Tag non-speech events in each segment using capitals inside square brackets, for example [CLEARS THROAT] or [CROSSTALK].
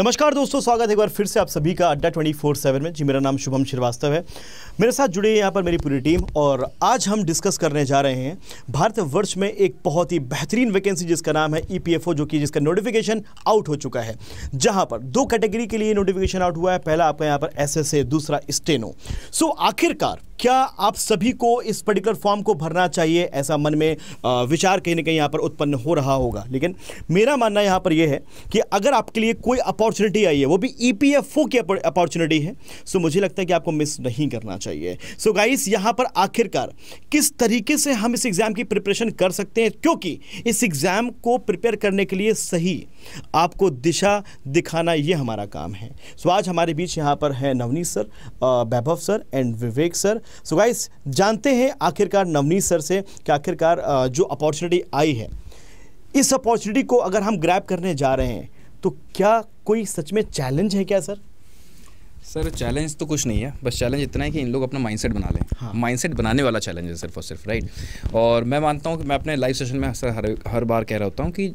नमस्कार दोस्तों स्वागत है एक बार फिर से आप सभी का अड्डा ट्वेंटी फोर सेवन में जी मेरा नाम शुभम श्रीवास्तव है मेरे साथ जुड़ी है यहाँ पर मेरी पूरी टीम और आज हम डिस्कस करने जा रहे हैं भारतवर्ष में एक बहुत ही बेहतरीन वैकेंसी जिसका नाम है ईपीएफओ e जो कि जिसका नोटिफिकेशन आउट हो चुका है जहाँ पर दो कैटेगरी के लिए नोटिफिकेशन आउट हुआ है पहला आपका यहाँ पर एस दूसरा स्टेनो सो आखिरकार क्या आप सभी को इस पर्टिकुलर फॉर्म को भरना चाहिए ऐसा मन में विचार कहीं ना कहीं यहाँ पर उत्पन्न हो रहा होगा लेकिन मेरा मानना यहाँ पर यह है कि अगर आपके लिए कोई अपॉर्चुनिटी अपॉर्चुनिटी आई है वो भी ईपीएफओ e की अपॉर्चुनिटी है सो मुझे लगता है कि आपको मिस नहीं करना चाहिए सो गाइस यहाँ पर आखिरकार किस तरीके से हम इस एग्ज़ाम की प्रिपरेशन कर सकते हैं क्योंकि इस एग्ज़ाम को प्रिपेयर करने के लिए सही आपको दिशा दिखाना ये हमारा काम है सो so, आज हमारे बीच यहाँ पर है Navneet sir Vaibhav sir and Vivek sir so so, guys जानते हैं आखिरकार नवनीत सर से कि आखिरकार जो अपॉर्चुनिटी आई है इस अपॉर्चुनिटी को अगर हम ग्रैप करने जा रहे हैं तो क्या कोई सच में चैलेंज है क्या सर सर चैलेंज तो कुछ नहीं है बस चैलेंज इतना है कि इन लोग अपना माइंडसेट बना लें हाँ। माइंडसेट बनाने वाला चैलेंज है सिर्फ और सिर्फ राइट और मैं मानता हूँ कि मैं अपने लाइव सेशन में सर हर हर बार कह रहा होता हूँ कि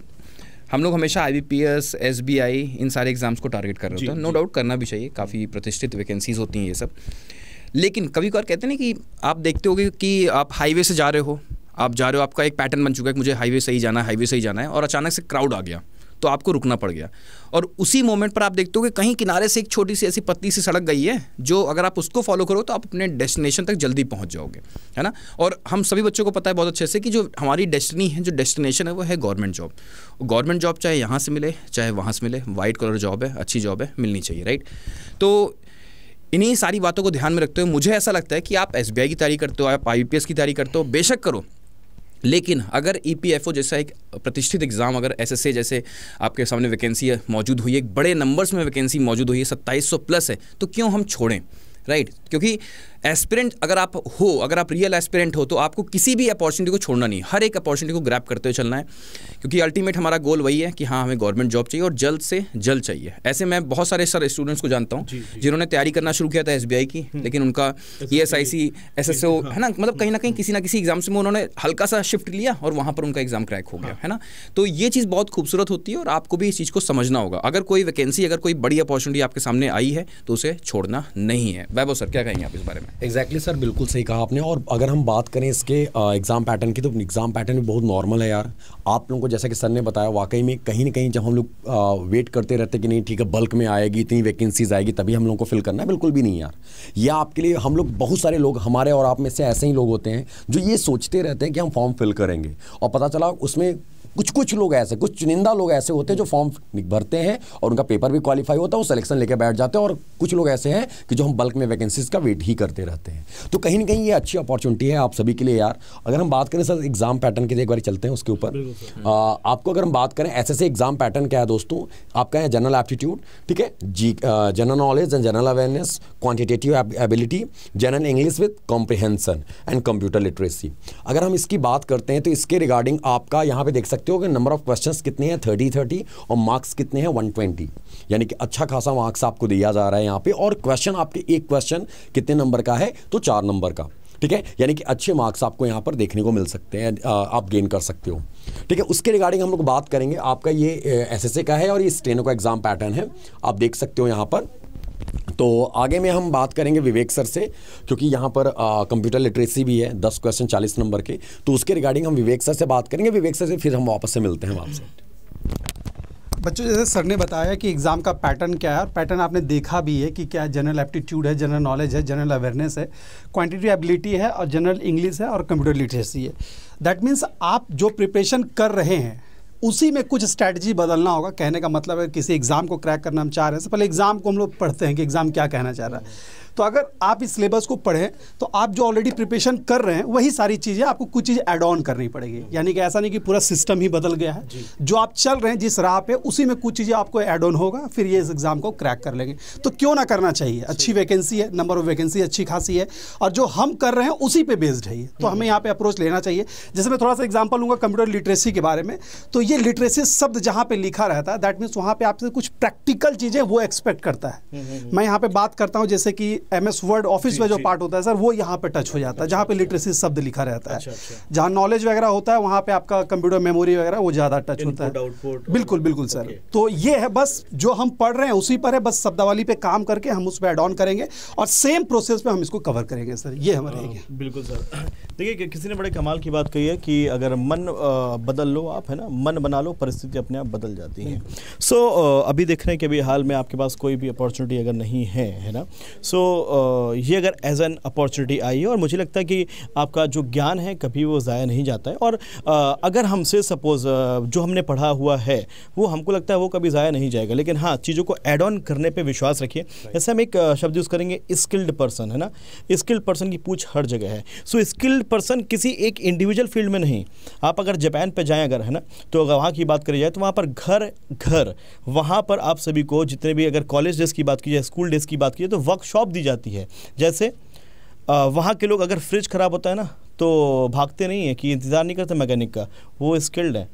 हम लोग हमेशा I B P S S B I इन सारे एग्जाम्स को टारगेट कर रहे होते हैं नो डाउट करना भी चाहिए काफ़ी प्रतिष्ठित वैकेंसीज होती हैं ये सब लेकिन कभी कभार कहते हैं ना कि आप देखते हो कि आप हाईवे से जा रहे हो आप जा रहे हो आपका एक पैटर्न बन चुका है कि मुझे हाईवे से ही जाना है हाईवे से ही जाना है और अचानक से क्राउड आ गया तो आपको रुकना पड़ गया और उसी मोमेंट पर आप देखते हो कि कहीं किनारे से एक छोटी सी ऐसी पत्ती सी सड़क गई है जो अगर आप उसको फॉलो करो तो आप अपने डेस्टिनेशन तक जल्दी पहुंच जाओगे है ना और हम सभी बच्चों को पता है बहुत अच्छे से कि जो हमारी डेस्टिनी है जो डेस्टिनेशन है वो है गवर्नमेंट जॉब गवर्नमेंट जॉब चाहे यहाँ से मिले चाहे वहाँ से मिले वाइट कलर जॉब है अच्छी जॉब है मिलनी चाहिए राइट तो इन्हीं सारी बातों को ध्यान में रखते हुए मुझे ऐसा लगता है कि आप एस की तैयारी करते हो आप आई की तैयारी करते हो बेशक करो लेकिन अगर ई e जैसा एक प्रतिष्ठित एग्ज़ाम अगर एस जैसे आपके सामने वैकेंसी मौजूद हुई है एक बड़े नंबर्स में वैकेंसी मौजूद हुई है सत्ताईस प्लस है तो क्यों हम छोड़ें राइट क्योंकि एस्पिरेंट अगर आप हो अगर आप रियल एस्पिरेंट हो तो आपको किसी भी अपॉर्चुनिटी को छोड़ना नहीं हर एक अपॉर्चुनिटी को ग्रैप करते हुए चलना है क्योंकि अल्टीमेट हमारा गोल वही है कि हाँ हमें गवर्नमेंट जॉब चाहिए और जल्द से जल्द चाहिए ऐसे मैं बहुत सारे सर स्टूडेंट्स को जानता हूँ जिन्होंने तैयारी करना शुरू किया था एस की हम्म। लेकिन उनका E S I C S S O है ना मतलब कहीं ना कहीं किसी ना किसी एग्जाम से में उन्होंने हल्का सा शिफ्ट लिया और वहाँ पर उनका एग्जाम क्रैक हो गया हाँ। है ना तो ये चीज़ बहुत खूबसूरत होती है और आपको भी इस चीज़ को समझना होगा अगर कोई वैकेंसी अगर कोई बड़ी अपॉर्चुनिटी आपके सामने आई है तो उसे छोड़ना नहीं है वैभव सर क्या कहेंगे आप इस बारे में एग्जैक्टली सर बिल्कुल सही कहा आपने और अगर हम बात करें इसके एग्ज़ाम पैटर्न की तो एग्ज़ाम पैटर्न भी बहुत नॉर्मल है यार आप लोगों को जैसा कि सर ने बताया वाकई में कहीं ना कहीं जब हम लोग वेट करते रहते कि नहीं ठीक है बल्क में आएगी इतनी वैकेंसीज आएगी तभी हम लोगों को फिल करना है बिल्कुल भी नहीं यार ये आपके लिए हम लोग बहुत सारे लोग हमारे और आप में से ऐसे ही लोग होते हैं जो ये सोचते रहते हैं कि हम फॉर्म फिल करेंगे और पता चला उसमें कुछ कुछ लोग ऐसे कुछ चुनिंदा लोग ऐसे होते हैं जो फॉर्म भरते हैं और उनका पेपर भी क्वालिफाई होता है वो सिलेक्शन लेकर बैठ जाते हैं और कुछ लोग ऐसे हैं कि जो हम बल्क में वैकेंसीज का वेट ही करते रहते हैं तो कहीं ना कहीं ये अच्छी अपॉर्चुनिटी है आप सभी के लिए यार अगर हम बात करें सर एग्जाम पैटर्न के लिए एक बार चलते हैं उसके ऊपर आपको अगर हम बात करें ऐसे ऐसे एग्जाम पैटर्न क्या है दोस्तों आपका है जनरल एप्टीट्यूड ठीक है जी general knowledge and general awareness quantitative ability general English with comprehension and computer literacy अगर हम इसकी बात करते हैं तो इसके रिगार्डिंग आपका यहाँ पे देख सकते सकते हो कि नंबर ऑफ क्वेश्चंस कितने हैं थर्टी थर्टी और मार्क्स कितने हैं वन ट्वेंटी यानी कि अच्छा खासा मार्क्स आपको दिया जा रहा है यहाँ पे और क्वेश्चन आपके एक क्वेश्चन कितने नंबर का है तो चार नंबर का ठीक है यानी कि अच्छे मार्क्स आपको यहाँ पर देखने को मिल सकते हैं आप गेन कर सकते हो ठीक है उसके रिगार्डिंग हम लोग बात करेंगे आपका ये एस का है और ये स्टेनो का एग्ज़ाम पैटर्न है आप देख सकते हो यहाँ पर तो आगे में हम बात करेंगे विवेक सर से क्योंकि यहाँ पर कंप्यूटर लिटरेसी भी है दस क्वेश्चन चालीस नंबर के तो उसके रिगार्डिंग हम विवेक सर से बात करेंगे विवेक सर से फिर हम वापस से मिलते हैं वापस बच्चों जैसे सर ने बताया कि एग्ज़ाम का पैटर्न क्या है और पैटर्न आपने देखा भी है कि क्या जनरल एप्टीट्यूड है जनरल नॉलेज है जनरल अवेयरनेस है क्वांटिटी एबिलिटी है और जनरल इंग्लिश है और कंप्यूटर लिटरेसी है दैट मीन्स आप जो प्रिपरेशन कर रहे हैं उसी में कुछ स्ट्रैटेजी बदलना होगा कहने का मतलब है किसी एग्ज़ाम को क्रैक करना हम चाह रहे हैं पहले एग्ज़ाम को हम लोग पढ़ते हैं कि एग्ज़ाम क्या कहना चाह रहा है तो अगर आप इस सिलेबस को पढ़ें तो आप जो ऑलरेडी प्रिपरेशन कर रहे हैं वही सारी चीज़ें आपको कुछ चीज़ एड ऑन करनी पड़ेगी यानी कि ऐसा नहीं कि पूरा सिस्टम ही बदल गया है जो आप चल रहे हैं जिस राह पे उसी में कुछ चीज़ें आपको एड ऑन होगा फिर ये इस एग्ज़ाम को क्रैक कर लेंगे तो क्यों ना करना चाहिए अच्छी वैकेंसी है नंबर ऑफ वैकेंसी अच्छी खासी है और जो हम कर रहे हैं उसी पर बेस्ड है ये तो हमें यहाँ पर अप्रोच लेना चाहिए जैसे मैं थोड़ा सा एग्जाम्पल लूँगा कंप्यूटर लिटरेसी के बारे में तो ये लिटरेसी शब्द जहाँ पर लिखा रहता है दैट मीन्स वहाँ पर आपसे कुछ प्रैक्टिकल चीज़ें वो एक्सपेक्ट करता है हम्म, हम्म, हम्म। मैं यहाँ पर बात करता हूँ जैसे कि एम एस वर्ड ऑफिस में जो पार्ट होता है सर वो यहाँ पे टच हो जाता है जहाँ पे लिटरेसी अच्छा, शब्द लिखा रहता है अच्छा, अच्छा। जहाँ नॉलेज वगैरह होता है वहाँ पे आपका कंप्यूटर मेमोरी वगैरह वो ज़्यादा टच होता है बिल्कुल बिल्कुल सर तो ये है बस जो हम पढ़ रहे हैं उसी पर है बस शब्दावली पे काम करके हम उस पर एड ऑन करेंगे और सेम प्रोसेस पे हम इसको कवर करेंगे सर ये हम रहेंगे हाँ, बिल्कुल सर [CLEARS THROAT] देखिए किसी ने बड़े कमाल की बात कही है कि अगर मन बदल लो आप है ना मन बना लो परिस्थिति अपने आप बदल जाती है सो so, अभी देख रहे हैं कि अभी हाल में आपके पास कोई भी अपॉर्चुनिटी अगर नहीं है है ना सो so, ये अगर एज एन अपॉर्चुनिटी आई है और मुझे लगता है कि आपका जो ज्ञान है कभी वो ज़ाया नहीं जाता है और अगर हमसे सपोज़ जो हमने पढ़ा हुआ है वो हमको लगता है वो कभी ज़ाया नहीं जाएगा लेकिन हाँ चीज़ों को एड ऑन करने पर विश्वास रखिए जैसे हम एक शब्द यूज़ करेंगे स्किल्ड पर्सन है ना स्किल्ड पर्सन की पूछ हर जगह है सो स्किल्ड पर्सन किसी एक इंडिविजुअल फील्ड में नहीं आप अगर जापान पर जाएँ अगर है ना तो अगर वहाँ की बात करी जाए तो वहाँ पर घर घर वहाँ पर आप सभी को जितने भी अगर कॉलेज डेज की बात की जाए स्कूल डेज की बात की जाए तो वर्कशॉप दी जाती है जैसे वहाँ के लोग अगर फ्रिज ख़राब होता है ना तो भागते नहीं है कि इंतज़ार नहीं करते मैकेनिक का वो स्किल्ड है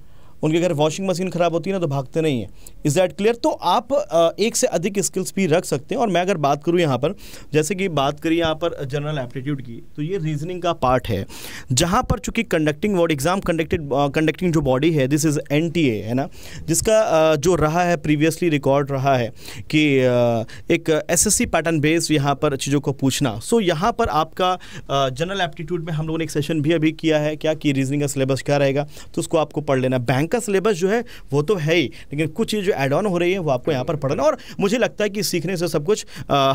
उनके घर वॉशिंग मशीन ख़राब होती है ना तो भागते नहीं है इज़ दैट क्लियर तो आप एक से अधिक स्किल्स भी रख सकते हैं और मैं अगर बात करूँ यहाँ पर जैसे कि बात करिए यहाँ पर जनरल एप्टीट्यूड की तो ये रीजनिंग का पार्ट है जहाँ पर चूंकि conducting body exam conducted conducting जो बॉडी है दिस इज़ एन है ना जिसका जो रहा है प्रीवियसली रिकॉर्ड रहा है कि एक एस सी पैटर्न बेस यहाँ पर चीज़ों को पूछना सो so, यहाँ पर आपका जनरल एप्टीट्यूड में हम लोगों ने एक सेशन भी अभी किया है क्या कि रीजनिंग का सिलेबस क्या रहेगा तो उसको आपको पढ़ लेना बैंक का सिलेबस जो है वो तो है ही लेकिन कुछ चीज़ जो एड ऑन हो रही है वो आपको यहाँ पर पढ़ना और मुझे लगता है कि सीखने से सब कुछ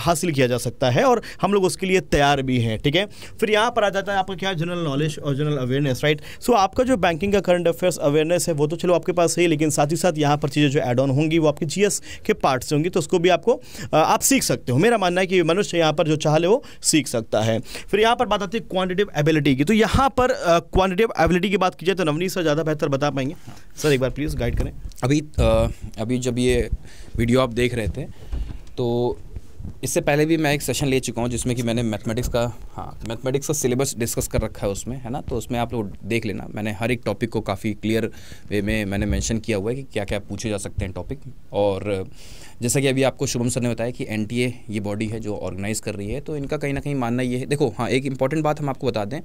हासिल किया जा सकता है और हम लोग उसके लिए तैयार भी हैं ठीक है फिर यहाँ पर आ जाता है आपका क्या जनरल नॉलेज और जनरल अवेयरनेस राइट सो आपका जो बैंकिंग का करंट अफेयर्स अवेयरनेस है वो तो चलो आपके पास है लेकिन साथ ही साथ यहाँ पर चीज़ें जो एड ऑन होंगी वो आपके जीएस के पार्ट से होंगी तो उसको भी आपको आप सीख सकते हो मेरा मानना है कि मनुष्य यहाँ पर जो चाह ले वो सीख सकता है फिर यहाँ पर बात आती है क्वान्टिटिव एबिलिटी की तो यहाँ पर क्वान्टिटिव एबिलिटी की बात की जाए तो नवनीत सर ज़्यादा बेहतर बता पाएंगे सर एक बार प्लीज़ गाइड करें अभी अभी जब ये वीडियो आप देख रहे थे तो इससे पहले भी मैं एक सेशन ले चुका हूँ जिसमें कि मैंने मैथमेटिक्स का हाँ मैथमेटिक्स का सिलेबस डिस्कस कर रखा है उसमें है ना तो उसमें आप लोग देख लेना मैंने हर एक टॉपिक को काफ़ी क्लियर वे में मैंने मेंशन किया हुआ है कि क्या क्या पूछे जा सकते हैं टॉपिक और जैसा कि अभी आपको शुभम सर ने बताया कि एन ये बॉडी है जो ऑर्गेनाइज़ कर रही है तो इनका कहीं ना कहीं मानना ये है देखो हाँ एक इंपॉर्टेंट बात हम आपको बता दें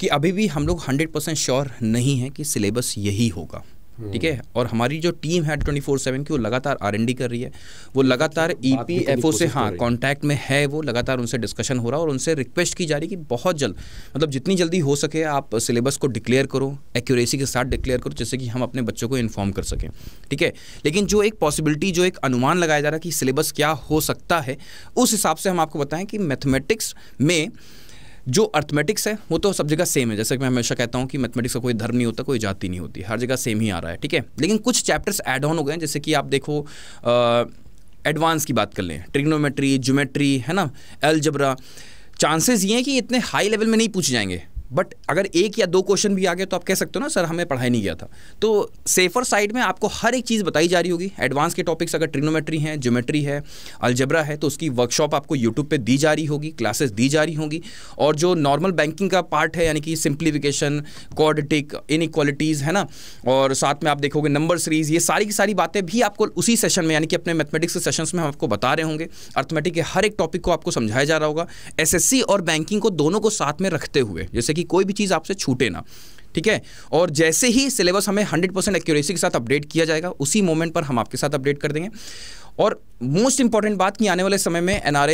कि अभी भी हम लोग हंड्रेड परसेंट श्योर नहीं है कि सिलेबस यही होगा hmm. ठीक है और हमारी जो टीम है ट्वेंटी फोर सेवन की वो लगातार आर एन डी कर रही है वो लगातार ई पी एफ ओ से हाँ कॉन्टैक्ट में है वो लगातार उनसे डिस्कशन हो रहा है और उनसे रिक्वेस्ट की जा रही है कि बहुत जल्द मतलब जितनी जल्दी हो सके आप सिलेबस को डिक्लेयर करो एक्यूरेसी के साथ डिक्लेयर करो जिससे कि हम अपने बच्चों को इन्फॉर्म कर सकें ठीक है लेकिन जो एक पॉसिबिलिटी जो एक अनुमान लगाया जा रहा है कि सिलेबस क्या हो सकता है उस हिसाब से हम आपको बताएं कि मैथमेटिक्स में जो अर्थमेटिक्स है वो तो सब जगह सेम है जैसे कि मैं हमेशा कहता हूँ कि मैथमेटिक्स का कोई धर्म नहीं होता कोई जाति नहीं होती हर जगह सेम ही आ रहा है ठीक है लेकिन कुछ चैप्टर्स एड ऑन हो गए हैं जैसे कि आप देखो एडवांस की बात कर लें ट्रिग्नोमेट्री ज्योमेट्री है ना एलजबरा चांसेस ये हैं कि इतने हाई लेवल में नहीं पूछे जाएंगे बट अगर एक या दो क्वेश्चन भी आ गए तो आप कह सकते हो ना सर हमें पढ़ाई नहीं गया था तो सेफर साइड में आपको हर एक चीज़ बताई जा रही होगी एडवांस के टॉपिक्स अगर ट्रिनोमेट्री हैं ज्योमेट्री है अलजबरा है तो उसकी वर्कशॉप आपको यूट्यूब पर दी जा रही होगी क्लासेस दी जा रही होंगी और जो नॉर्मल बैंकिंग का पार्ट है यानी कि सिंप्लीफिकेशन क्वाडिटिक इनक्वालिटीज़ है ना और साथ में आप देखोगे नंबर सीरीज ये सारी की सारी बातें भी आपको उसी सेशन में यानी कि अपने मैथमेटिक्स के सेशन में हम आपको बता रहे होंगे अर्थमेटिक के हर एक टॉपिक को आपको समझाया जा रहा होगा एस और बैंकिंग को दोनों को साथ में रखते हुए जैसे कि कोई भी चीज़ आपसे छूटे ना ठीक है और जैसे ही सिलेबस हमें 100 परसेंट एक्यूरेसी के साथ अपडेट किया जाएगा उसी मोमेंट पर हम आपके साथ अपडेट कर देंगे और मोस्ट इंपॉर्टेंट बात कि आने वाले समय में एन आर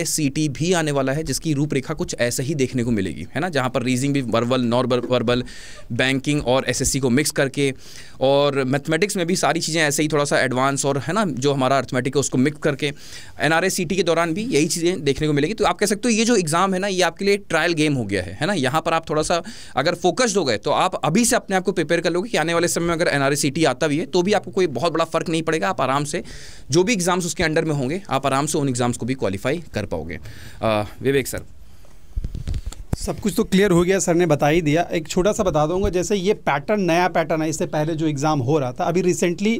भी आने वाला है जिसकी रूपरेखा कुछ ऐसे ही देखने को मिलेगी है ना जहाँ पर रीजिंग भी वर्बल नॉन वर्बल बैंकिंग और एसएससी को मिक्स करके और मैथमेटिक्स में भी सारी चीज़ें ऐसे ही थोड़ा सा एडवांस और है ना जो हमारा अर्थमेटिक है उसको मिक्स करके एन आर के दौरान भी यही चीज़ें देखने को मिलेगी तो आप कह सकते हो ये जो एग्ज़ाम है ना ये आपके लिए ट्रायल गेम हो गया है है ना यहाँ पर आप थोड़ा सा अगर फोकस्ड हो गए तो आप अभी से अपने आप को प्रिपेयर कर लोगे कि आने वाले समय में अगर एन आता भी है तो भी आपको कोई बहुत बड़ा फर्क नहीं पड़ेगा आप आराम से जो भी एग्ज़ाम्स उसके अंडर में होंगे आप आराम से उन एग्ज़ाम्स को भी क्वालिफाई कर पाओगे विवेक सर सब कुछ तो क्लियर हो गया सर ने बता ही दिया एक छोटा सा बता दूंगा जैसे ये पैटर्न नया पैटर्न है इससे पहले जो एग्ज़ाम हो रहा था अभी रिसेंटली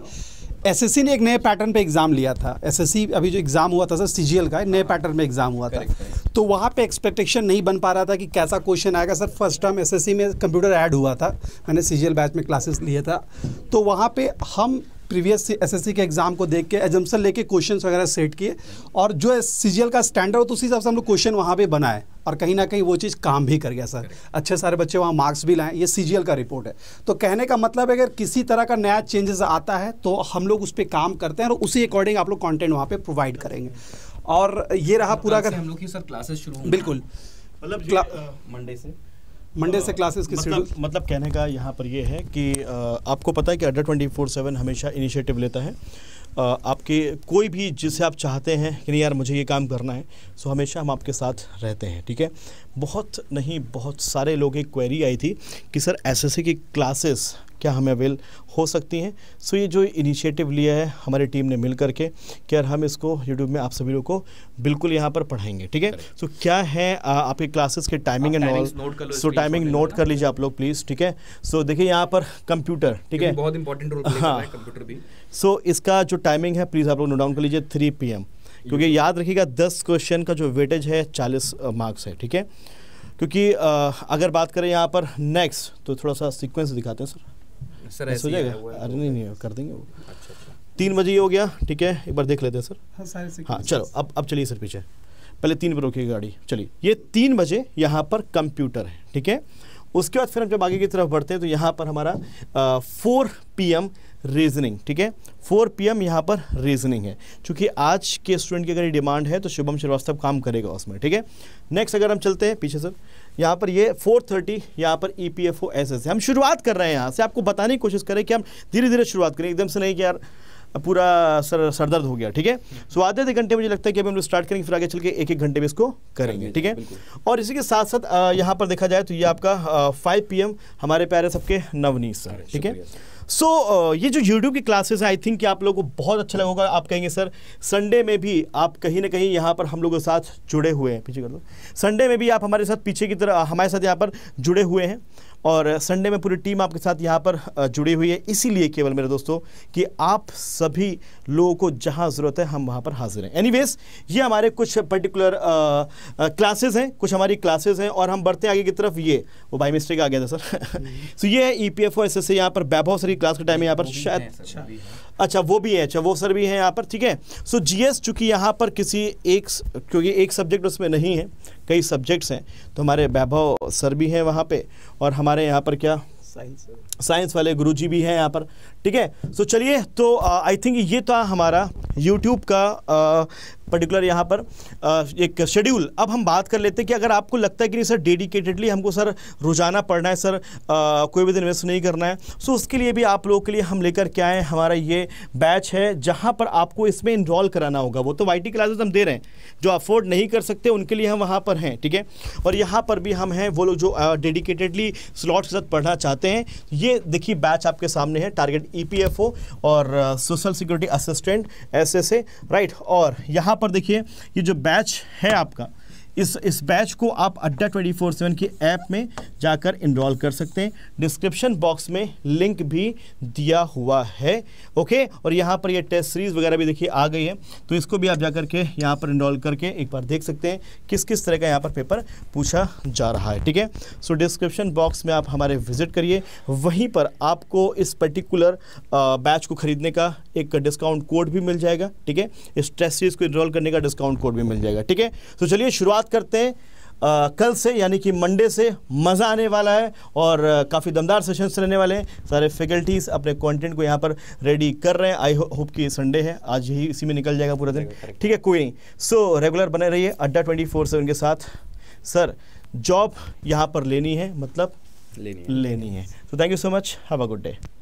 एसएससी ने एक नए पैटर्न पे एग्ज़ाम लिया था एसएससी अभी जो एग्ज़ाम हुआ था सर सीजीएल का नए पैटर्न में एग्ज़ाम हुआ था तो वहाँ पे एक्सपेक्टेशन नहीं बन पा रहा था कि कैसा क्वेश्चन आएगा सर फर्स्ट टाइम एसएससी में कंप्यूटर ऐड हुआ था मैंने सीजीएल बैच में क्लासेस लिए था तो वहाँ पे हम प्रीवियस एसएससी के एग्जाम को देख के एजम्सन लेके क्वेश्चन वगैरह सेट किए और जो सीजीएल का स्टैंडर्ड तो उसी हिसाब से हम लोग क्वेश्चन वहाँ पे बनाए और कहीं ना कहीं वो चीज़ काम भी कर गया सर अच्छे सारे बच्चे वहाँ मार्क्स भी लाएँ ये सीजीएल का रिपोर्ट है तो कहने का मतलब है अगर किसी तरह का नया चेंजेस आता है तो हम लोग उस पर काम करते हैं और उसी अकॉर्डिंग आप लोग कॉन्टेंट वहाँ पर प्रोवाइड करेंगे और ये रहा तो पूरा अगर हम लोग की सर क्लासेस शुरू बिल्कुल मतलब मंडे से मंडे से क्लासेस की मतलब मतलब कहने का यहाँ पर ये है कि आपको पता है कि अड्डा ट्वेंटी फोर सेवन हमेशा इनिशिएटिव लेता है आपके कोई भी जिसे आप चाहते हैं कि नहीं यार मुझे ये काम करना है सो हमेशा हम आपके साथ रहते हैं ठीक है बहुत नहीं बहुत सारे लोग एक क्वेरी आई थी कि सर एसएससी की क्लासेस क्या हमें अवेल हो सकती हैं सो ये जो इनिशिएटिव लिया है हमारी टीम ने मिल करके कि हम इसको यूट्यूब में आप सभी लोगों को बिल्कुल यहाँ पर पढ़ाएंगे ठीक है सो क्या है आपके क्लासेस के timing and all so timing note कर लीजिए आप लोग प्लीज़ ठीक है सो देखिए यहाँ पर कंप्यूटर ठीक है बहुत इंपॉर्टेंट रोल हाँ कंप्यूटर भी सो इसका जो टाइमिंग है प्लीज़ आप लोग नोट डाउन कर लीजिए थ्री पी क्योंकि याद रखिएगा दस क्वेश्चन का जो वेटेज है चालीस मार्क्स है ठीक है क्योंकि अगर बात करें यहाँ पर नेक्स्ट तो थोड़ा सा सीक्वेंस दिखाते हैं सर सर ऐसे हो जाएगा अरे नहीं नहीं कर देंगे वो अच्छा, अच्छा। तीन बजे हो गया ठीक है एक बार देख लेते हैं सर हाँ, हाँ चलो अब अब चलिए सर पीछे पहले तीन पर रोकी गाड़ी चलिए ये तीन बजे यहाँ पर कंप्यूटर है ठीक है उसके बाद फिर हम जब आगे की तरफ बढ़ते हैं तो यहाँ पर हमारा फोर पी एम रीजनिंग ठीक है फोर पी एम यहाँ पर रीजनिंग है क्योंकि आज के स्टूडेंट की अगर ये डिमांड है तो शुभम श्रीवास्तव काम करेगा उसमें ठीक है नेक्स्ट अगर हम चलते हैं पीछे सर यहाँ पर ये 430 थर्टी यहाँ पर E P F O S S हम शुरुआत कर रहे हैं यहाँ से आपको बताने की कोशिश करें कि हम धीरे धीरे शुरुआत करें एकदम से नहीं कि यार पूरा सर सरदर्द हो गया ठीक है हम्म। सो आधे आधे घंटे मुझे लगता है कि अभी हम लोग स्टार्ट करेंगे फिर आगे चल के एक एक घंटे में इसको करेंगे ठीक है और इसी के साथ साथ यहाँ पर देखा जाए तो ये आपका फाइव पी हमारे प्यारे सबके नवनीत सर ठीक है सो so, uh, ये जो यूट्यूब की क्लासेस हैं आई थिंक कि आप लोगों को बहुत अच्छा लगेगा आप कहेंगे सर संडे में भी आप कहीं ना कहीं यहाँ पर हम लोगों के साथ जुड़े हुए हैं पीछे कर दो संडे में भी आप हमारे साथ पीछे की तरह हमारे साथ यहाँ पर जुड़े हुए हैं और संडे में पूरी टीम आपके साथ यहाँ पर जुड़ी हुई है इसीलिए केवल मेरे दोस्तों कि आप सभी लोगों को जहाँ ज़रूरत है हम वहाँ पर हाजिर हैं एनीवेज ये हमारे कुछ पर्टिकुलर क्लासेस हैं कुछ हमारी क्लासेस हैं और हम बढ़ते हैं आगे की तरफ ये वो बाई मिस्टेक आ गया था सर सो [LAUGHS] हम्म। so ये है E P F O S S यहाँ पर वैभव सर की क्लास के टाइम यहाँ पर शायद अच्छा वो भी है अच्छा वो सर भी हैं यहाँ पर ठीक है सो जीएस चूंकि यहाँ पर किसी एक क्योंकि एक सब्जेक्ट उसमें नहीं है कई सब्जेक्ट्स हैं तो हमारे वैभव सर भी हैं वहाँ पे और हमारे यहाँ पर क्या साइंस साइंस वाले गुरुजी भी हैं यहाँ पर ठीक है सो चलिए तो आई थिंक ये था हमारा यूट्यूब का पर्टिकुलर यहाँ पर एक शेड्यूल अब हम बात कर लेते हैं कि अगर आपको लगता है कि नहीं सर डेडिकेटेडली हमको सर रोजाना पढ़ना है सर कोई भी दिन इन्वेस्ट नहीं करना है सो उसके लिए भी आप लोगों के लिए हम लेकर के आए हमारा ये बैच है जहाँ पर आपको इसमें इनरोल कराना होगा वो तो वाई क्लासेस हम दे रहे हैं जो अफोर्ड नहीं कर सकते उनके लिए हम वहाँ पर हैं ठीक है और यहाँ पर भी हम हैं वो लोग जो डेडिकेटेडली स्लॉट के साथ पढ़ना चाहते हैं ये देखिए बैच आपके सामने है टारगेट ई e और social security assistant S right और यहाँ पर देखिए ये जो बैच है आपका इस इस बैच को आप अड्डा ट्वेंटी फोर सेवन की ऐप में जाकर इनरोल कर सकते हैं डिस्क्रिप्शन बॉक्स में लिंक भी दिया हुआ है ओके और यहाँ पर ये टेस्ट सीरीज़ वगैरह भी देखिए आ गई है तो इसको भी आप जाकर के यहाँ पर इनरोल करके एक बार देख सकते हैं किस किस तरह का यहाँ पर पेपर पूछा जा रहा है ठीक है सो डिस्क्रिप्शन बॉक्स में आप हमारे विजिट करिए वहीं पर आपको इस पर्टिकुलर बैच को खरीदने का एक डिस्काउंट कोड भी मिल जाएगा ठीक है इस टेस्ट सीरीज़ को इनरोल करने का डिस्काउंट कोड भी मिल जाएगा ठीक है तो चलिए शुरुआत करते हैं आ, कल से यानी कि मंडे से मज़ा आने वाला है और काफ़ी दमदार सेशंस रहने वाले हैं सारे फैकल्टीज़ अपने कंटेंट को यहाँ पर रेडी कर रहे हैं आई होप कि संडे है आज ही इसी में निकल जाएगा पूरा दिन ठीक है कोई नहीं सो so, रेगुलर बने रहिए अड्डा ट्वेंटी फोर सेवन के साथ सर जॉब यहाँ पर लेनी है मतलब लेनी है so thank you so much have a good day